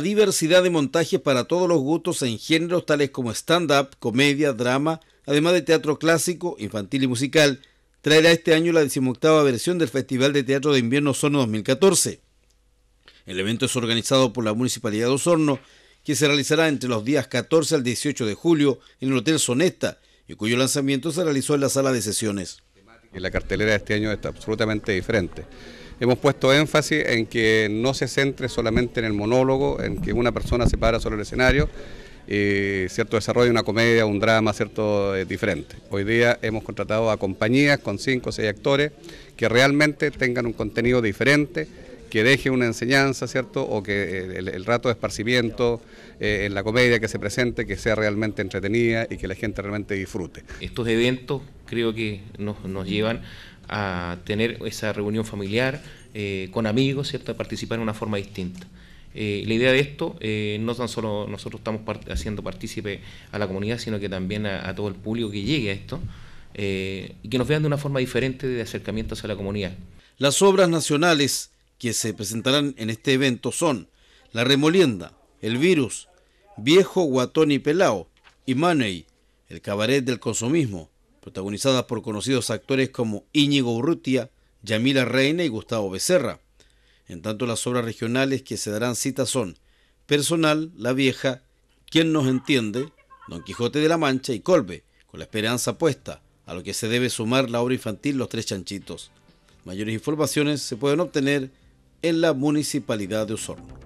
diversidad de montajes para todos los gustos en géneros tales como stand-up, comedia, drama, además de teatro clásico, infantil y musical, traerá este año la decimoctava versión del Festival de Teatro de Invierno Osorno 2014. El evento es organizado por la Municipalidad de Osorno, que se realizará entre los días 14 al 18 de julio en el Hotel Sonesta y cuyo lanzamiento se realizó en la sala de sesiones. La cartelera de este año está absolutamente diferente hemos puesto énfasis en que no se centre solamente en el monólogo, en que una persona se para sobre el escenario, y eh, cierto desarrollo una comedia, un drama, cierto eh, diferente. Hoy día hemos contratado a compañías con cinco o seis actores que realmente tengan un contenido diferente que deje una enseñanza, ¿cierto? O que eh, el, rato de esparcimiento eh, en la comedia que se presente, que sea realmente entretenida y que la gente realmente disfrute. Estos eventos creo que nos, nos llevan a tener esa reunión familiar eh, con amigos, ¿cierto? A participar de una forma distinta. la idea de esto, no tan solo nosotros estamos haciendo partícipe a la comunidad, sino que también a, todo el público que llegue a esto y que nos vean de una forma diferente de acercamiento hacia la comunidad. Las obras nacionales que se presentarán en este evento son La Remolienda, El Virus, Viejo Guatón y Pelao y Maney, el cabaret del consumismo, protagonizadas por conocidos actores como Íñigo Urrutia, Yamila Reina y Gustavo Becerra. En tanto, las obras regionales que se darán cita son Personal, La Vieja, Quién nos entiende, Don Quijote de la Mancha y Colbe, con la esperanza puesta, a lo que se debe sumar la obra infantil Los Tres Chanchitos. Mayores informaciones se pueden obtener en la municipalidad de Osorno.